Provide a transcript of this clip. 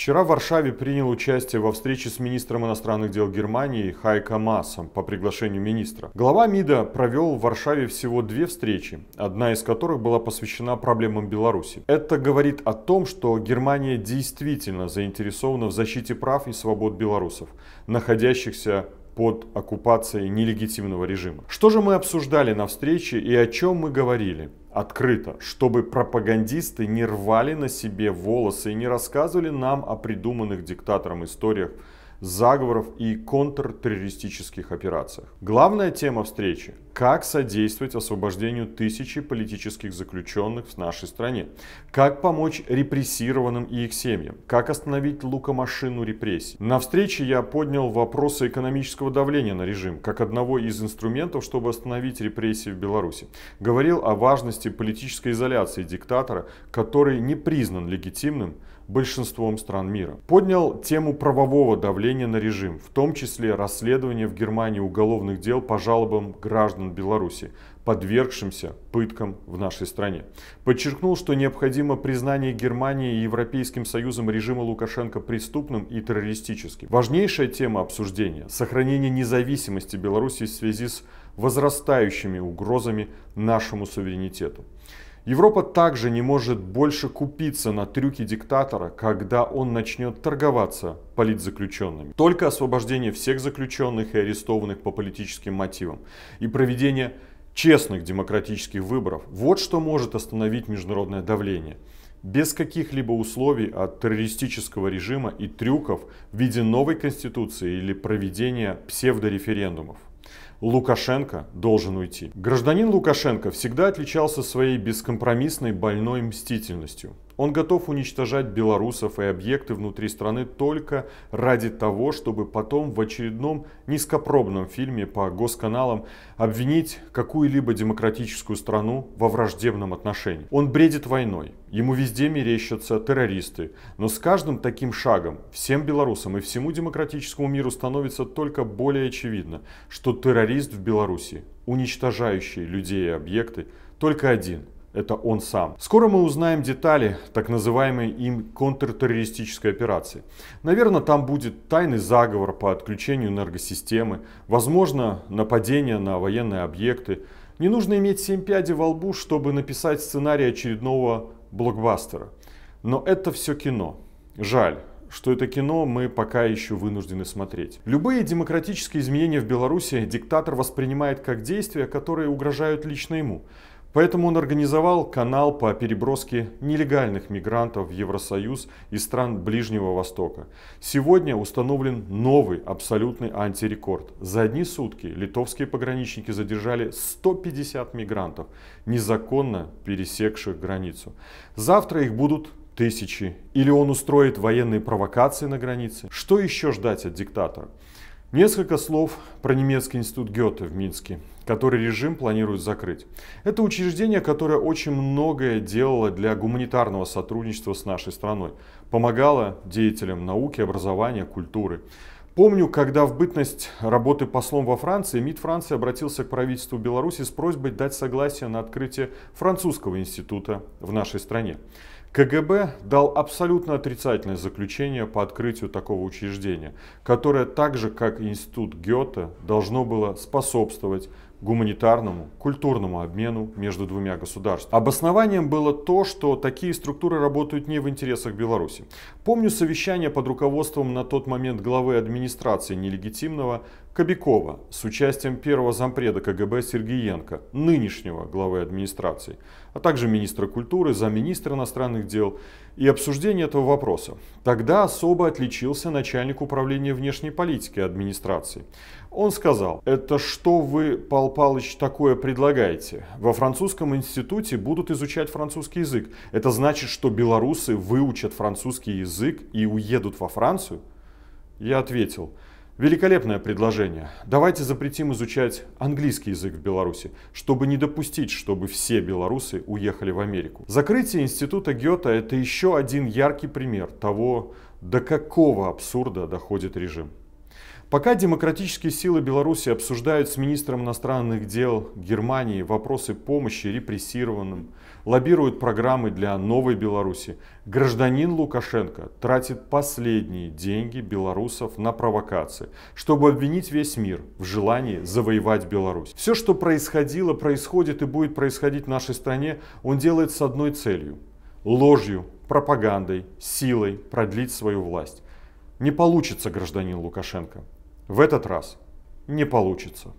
Вчера в Варшаве принял участие во встрече с министром иностранных дел Германии Хайка Массом по приглашению министра. Глава МИДа провел в Варшаве всего две встречи, одна из которых была посвящена проблемам Беларуси. Это говорит о том, что Германия действительно заинтересована в защите прав и свобод белорусов, находящихся под оккупацией нелегитимного режима. Что же мы обсуждали на встрече и о чем мы говорили? открыто, чтобы пропагандисты не рвали на себе волосы и не рассказывали нам о придуманных диктатором историях заговоров и контртеррористических операциях. Главная тема встречи – как содействовать освобождению тысячи политических заключенных в нашей стране, как помочь репрессированным и их семьям, как остановить лукомашину репрессий. На встрече я поднял вопросы экономического давления на режим, как одного из инструментов, чтобы остановить репрессии в Беларуси. Говорил о важности политической изоляции диктатора, который не признан легитимным большинством стран мира. Поднял тему правового давления на режим, в том числе расследование в Германии уголовных дел по жалобам граждан Беларуси, подвергшимся пыткам в нашей стране. Подчеркнул, что необходимо признание Германии и Европейским Союзом режима Лукашенко преступным и террористическим. Важнейшая тема обсуждения – сохранение независимости Беларуси в связи с возрастающими угрозами нашему суверенитету. Европа также не может больше купиться на трюки диктатора, когда он начнет торговаться политзаключенными. Только освобождение всех заключенных и арестованных по политическим мотивам и проведение честных демократических выборов – вот что может остановить международное давление без каких-либо условий от террористического режима и трюков в виде новой конституции или проведения псевдореферендумов. Лукашенко должен уйти. Гражданин Лукашенко всегда отличался своей бескомпромиссной больной мстительностью. Он готов уничтожать белорусов и объекты внутри страны только ради того, чтобы потом в очередном низкопробном фильме по госканалам обвинить какую-либо демократическую страну во враждебном отношении. Он бредит войной, ему везде мерещатся террористы, но с каждым таким шагом всем белорусам и всему демократическому миру становится только более очевидно, что террорист в Беларуси, уничтожающий людей и объекты, только один – это он сам. Скоро мы узнаем детали так называемой им контртеррористической операции. Наверное, там будет тайный заговор по отключению энергосистемы, возможно, нападение на военные объекты. Не нужно иметь семь пядей во лбу, чтобы написать сценарий очередного блокбастера. Но это все кино. Жаль, что это кино мы пока еще вынуждены смотреть. Любые демократические изменения в Беларуси диктатор воспринимает как действия, которые угрожают лично ему. Поэтому он организовал канал по переброске нелегальных мигрантов в Евросоюз из стран Ближнего Востока. Сегодня установлен новый абсолютный антирекорд. За одни сутки литовские пограничники задержали 150 мигрантов, незаконно пересекших границу. Завтра их будут тысячи. Или он устроит военные провокации на границе. Что еще ждать от диктатора? Несколько слов про немецкий институт Гёте в Минске, который режим планирует закрыть. Это учреждение, которое очень многое делало для гуманитарного сотрудничества с нашей страной, помогало деятелям науки, образования, культуры. Помню, когда в бытность работы послом во Франции, МИД Франции обратился к правительству Беларуси с просьбой дать согласие на открытие французского института в нашей стране. КГБ дал абсолютно отрицательное заключение по открытию такого учреждения, которое так же, как институт Гёте, должно было способствовать гуманитарному, культурному обмену между двумя государствами. Обоснованием было то, что такие структуры работают не в интересах Беларуси. Помню совещание под руководством на тот момент главы администрации нелегитимного Кобякова с участием первого зампреда КГБ Сергеенко, нынешнего главы администрации, а также министра культуры, замминистра иностранных дел и обсуждение этого вопроса. Тогда особо отличился начальник управления внешней политики администрации. Он сказал, это что вы, Пал Палыч, такое предлагаете? Во французском институте будут изучать французский язык. Это значит, что белорусы выучат французский язык и уедут во Францию? Я ответил, великолепное предложение. Давайте запретим изучать английский язык в Беларуси, чтобы не допустить, чтобы все белорусы уехали в Америку. Закрытие института Гёта – это еще один яркий пример того, до какого абсурда доходит режим. Пока демократические силы Беларуси обсуждают с министром иностранных дел Германии вопросы помощи репрессированным, лоббируют программы для новой Беларуси, гражданин Лукашенко тратит последние деньги белорусов на провокации, чтобы обвинить весь мир в желании завоевать Беларусь. Все, что происходило, происходит и будет происходить в нашей стране, он делает с одной целью – ложью, пропагандой, силой продлить свою власть. Не получится, гражданин Лукашенко. В этот раз не получится.